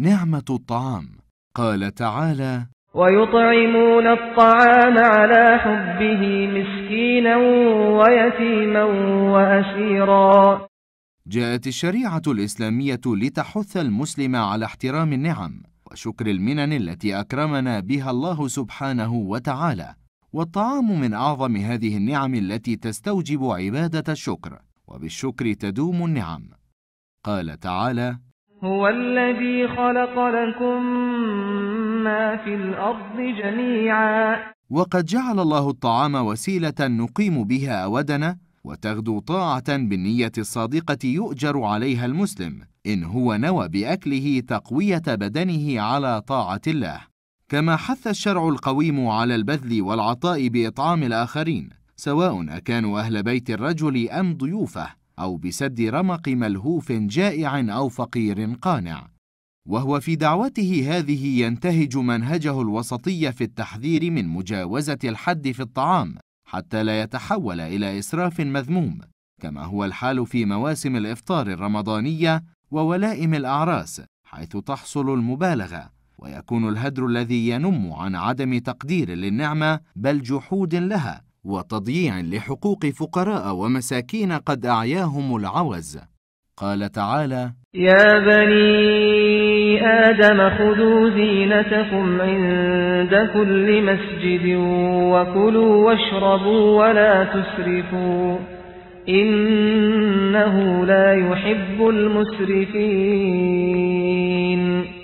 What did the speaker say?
نعمة الطعام قال تعالى ويطعمون الطعام على حبه مسكينا ويتيما وأسيرا جاءت الشريعة الإسلامية لتحث المسلم على احترام النعم وشكر المنن التي أكرمنا بها الله سبحانه وتعالى والطعام من أعظم هذه النعم التي تستوجب عبادة الشكر وبالشكر تدوم النعم قال تعالى هو الذي خلق لكم ما في الأرض جميعا وقد جعل الله الطعام وسيلة نقيم بها أودنا وتغدو طاعة بالنية الصادقة يؤجر عليها المسلم إن هو نوى بأكله تقوية بدنه على طاعة الله كما حث الشرع القويم على البذل والعطاء بإطعام الآخرين سواء أكانوا أهل بيت الرجل أم ضيوفه أو بسد رمق ملهوف جائع أو فقير قانع وهو في دعوته هذه ينتهج منهجه الوسطي في التحذير من مجاوزة الحد في الطعام حتى لا يتحول إلى إسراف مذموم كما هو الحال في مواسم الإفطار الرمضانية وولائم الأعراس حيث تحصل المبالغة ويكون الهدر الذي ينم عن عدم تقدير للنعمة بل جحود لها وتضييع لحقوق فقراء ومساكين قد أعياهم العوز قال تعالى يا بني آدم خذوا زينتكم عند كل مسجد وكلوا واشربوا ولا تسرفوا إنه لا يحب المسرفين